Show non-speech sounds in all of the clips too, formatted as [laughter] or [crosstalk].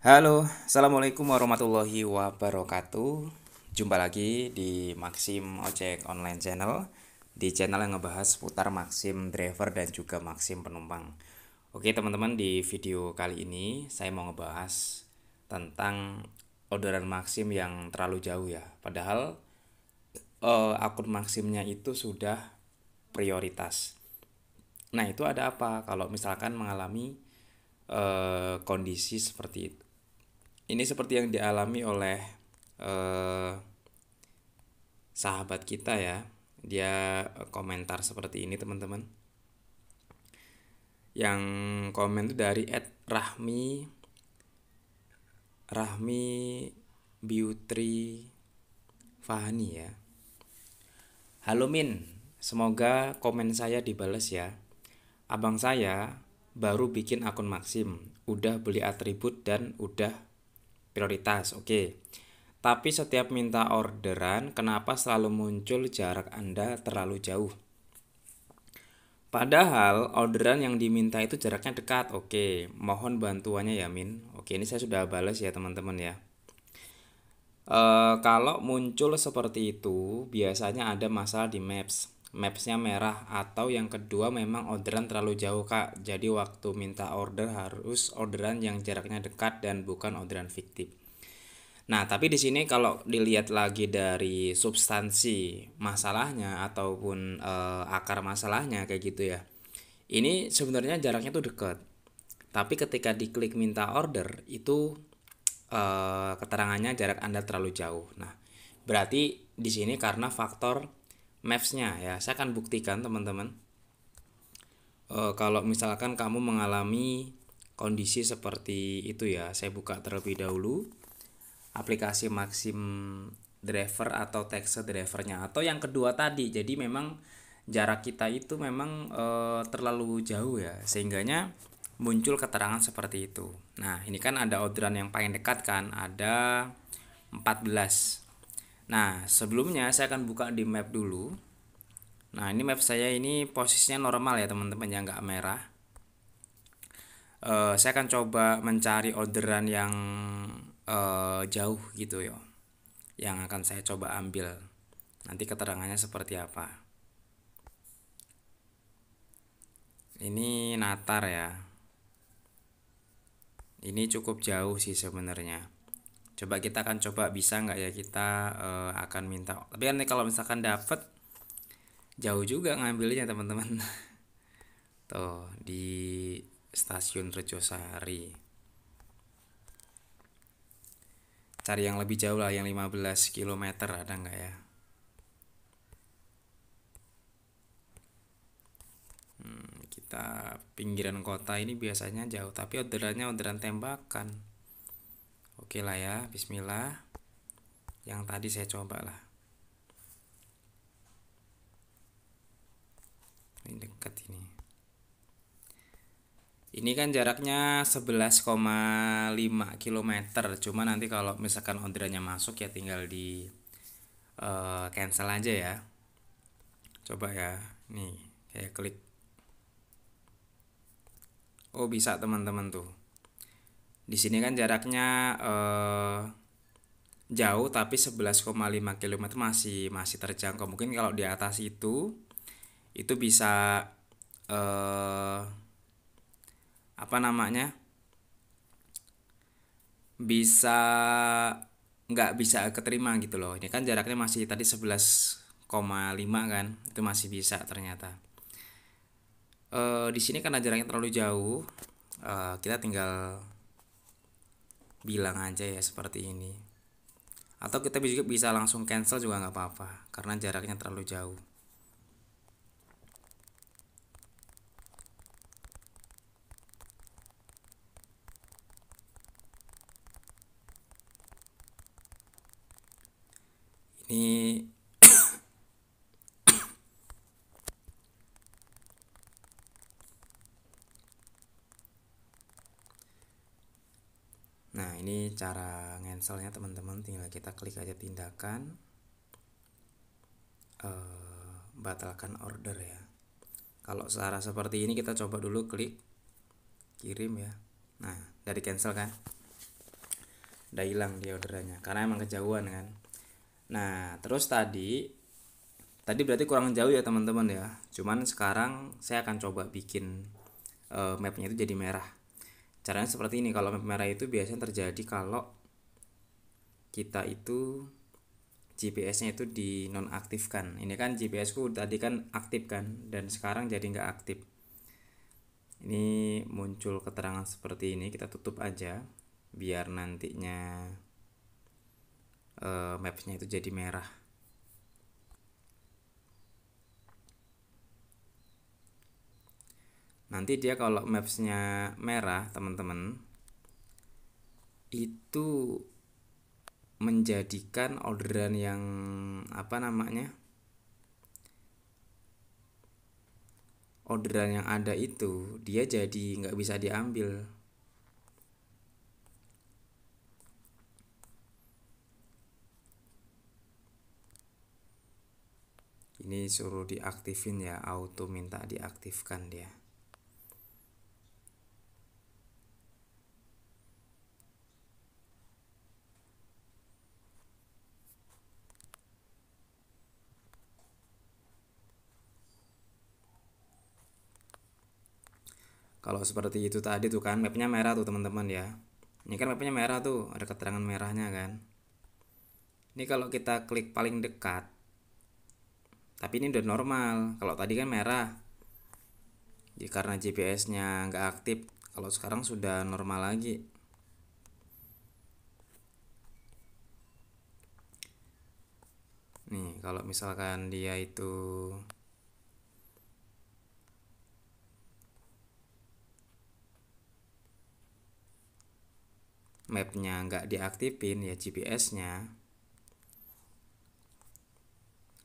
Halo, Assalamualaikum warahmatullahi wabarakatuh Jumpa lagi di Maxim Ojek Online Channel Di channel yang ngebahas seputar Maxim Driver dan juga Maxim Penumpang Oke teman-teman, di video kali ini saya mau ngebahas tentang orderan Maxim yang terlalu jauh ya Padahal eh, akun Maximnya itu sudah prioritas Nah itu ada apa kalau misalkan mengalami eh, kondisi seperti itu ini seperti yang dialami oleh eh, sahabat kita ya. Dia eh, komentar seperti ini teman-teman. Yang komen itu dari Ed Rahmi Rahmi Biutri Fahani ya. Halo Min, semoga komen saya dibalas ya. Abang saya baru bikin akun Maxim, udah beli atribut dan udah prioritas oke okay. tapi setiap minta orderan kenapa selalu muncul jarak anda terlalu jauh Padahal orderan yang diminta itu jaraknya dekat. Oke, mohon bantuannya ya Min. Oke, ini saya sudah balas ya teman-teman ya. E, kalau muncul seperti itu, biasanya ada masalah di Maps mapsnya merah atau yang kedua memang orderan terlalu jauh kak jadi waktu minta order harus orderan yang jaraknya dekat dan bukan orderan fiktif nah tapi di sini kalau dilihat lagi dari substansi masalahnya ataupun e, akar masalahnya kayak gitu ya ini sebenarnya jaraknya tuh dekat tapi ketika diklik minta order itu e, keterangannya jarak anda terlalu jauh nah berarti di sini karena faktor mapsnya ya. Saya akan buktikan teman-teman. E, kalau misalkan kamu mengalami kondisi seperti itu ya, saya buka terlebih dahulu aplikasi Maxim Driver atau Text Drivernya atau yang kedua tadi. Jadi memang jarak kita itu memang e, terlalu jauh ya, sehingganya muncul keterangan seperti itu. Nah, ini kan ada orderan yang paling dekat kan, ada 14. Nah, sebelumnya saya akan buka di map dulu. Nah, ini map saya ini posisinya normal ya teman-teman yang nggak merah. Uh, saya akan coba mencari orderan yang uh, jauh gitu ya. Yang akan saya coba ambil. Nanti keterangannya seperti apa. Ini Natar ya. Ini cukup jauh sih sebenarnya coba kita akan coba bisa nggak ya kita uh, akan minta tapi kan kalau misalkan dapat jauh juga ngambilnya teman-teman [laughs] tuh di stasiun Rejosari cari yang lebih jauh lah yang 15 km ada nggak ya hmm, kita pinggiran kota ini biasanya jauh tapi orderannya orderan tembakan Oke lah ya, bismillah. Yang tadi saya coba lah. Ini dekat ini. Ini kan jaraknya 11,5 km. Cuma nanti kalau misalkan orderannya masuk ya tinggal di uh, cancel aja ya. Coba ya. Nih, kayak klik. Oh, bisa teman-teman tuh. Di sini kan jaraknya eh, jauh tapi 11,5 km masih masih terjangkau. Mungkin kalau di atas itu itu bisa eh, apa namanya? bisa nggak bisa keterima gitu loh ini kan jaraknya masih tadi koma lima kan itu masih bisa ternyata e, di sini karena jaraknya terlalu jauh e, kita tinggal bilang aja ya seperti ini atau kita juga bisa langsung cancel juga nggak apa-apa karena jaraknya terlalu jauh ini ini cara ngenselnya teman-teman tinggal kita klik aja tindakan uh, batalkan order ya kalau secara seperti ini kita coba dulu klik kirim ya nah dari cancel kan udah hilang dia orderannya karena emang kejauhan kan nah terus tadi tadi berarti kurang jauh ya teman-teman ya cuman sekarang saya akan coba bikin uh, mapnya itu jadi merah Caranya seperti ini, kalau merah itu biasanya terjadi kalau kita itu GPS-nya itu dinonaktifkan. Ini kan GPS ku tadi kan aktif kan dan sekarang jadi nggak aktif. Ini muncul keterangan seperti ini, kita tutup aja biar nantinya uh, eh, nya itu jadi merah. nanti dia kalau mapsnya merah teman-teman itu menjadikan orderan yang apa namanya orderan yang ada itu dia jadi nggak bisa diambil ini suruh diaktifin ya auto minta diaktifkan dia kalau seperti itu tadi tuh kan mapnya merah tuh teman-teman ya ini kan mapnya merah tuh ada keterangan merahnya kan ini kalau kita klik paling dekat tapi ini udah normal kalau tadi kan merah jadi ya, karena GPS nya nggak aktif kalau sekarang sudah normal lagi nih kalau misalkan dia itu mapnya nggak diaktifin ya GPS-nya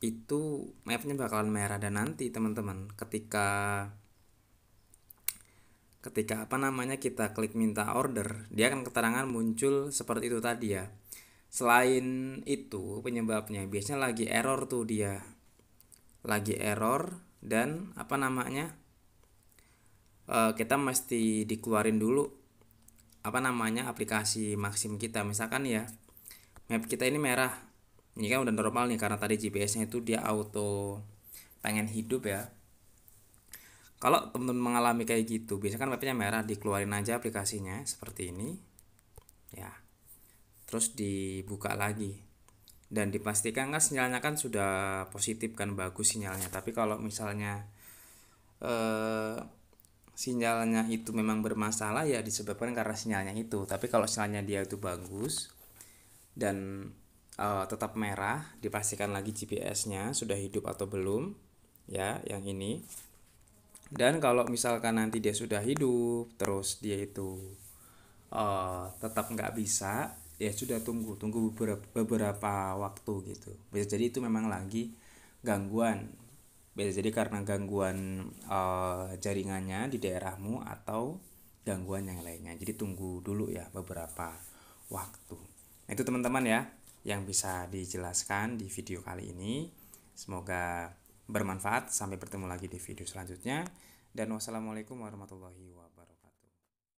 itu mapnya bakalan merah dan nanti teman-teman ketika ketika apa namanya kita klik minta order dia akan keterangan muncul seperti itu tadi ya selain itu penyebabnya biasanya lagi error tuh dia lagi error dan apa namanya e, kita mesti dikeluarin dulu apa namanya aplikasi maksim kita misalkan ya map kita ini merah ini kan udah normal nih karena tadi GPS-nya itu dia auto pengen hidup ya kalau teman-teman mengalami kayak gitu biasanya kan mapnya merah dikeluarin aja aplikasinya seperti ini ya terus dibuka lagi dan dipastikan kan sinyalnya kan sudah positif kan bagus sinyalnya tapi kalau misalnya eh, sinyalnya itu memang bermasalah ya disebabkan karena sinyalnya itu tapi kalau sinyalnya dia itu bagus dan uh, tetap merah dipastikan lagi GPS-nya sudah hidup atau belum ya yang ini dan kalau misalkan nanti dia sudah hidup terus dia itu uh, tetap nggak bisa ya sudah tunggu tunggu beberapa, beberapa waktu gitu jadi itu memang lagi gangguan bisa jadi karena gangguan uh, jaringannya di daerahmu atau gangguan yang lainnya jadi tunggu dulu ya beberapa waktu nah, itu teman-teman ya yang bisa dijelaskan di video kali ini semoga bermanfaat sampai bertemu lagi di video selanjutnya dan wassalamualaikum warahmatullahi wabarakatuh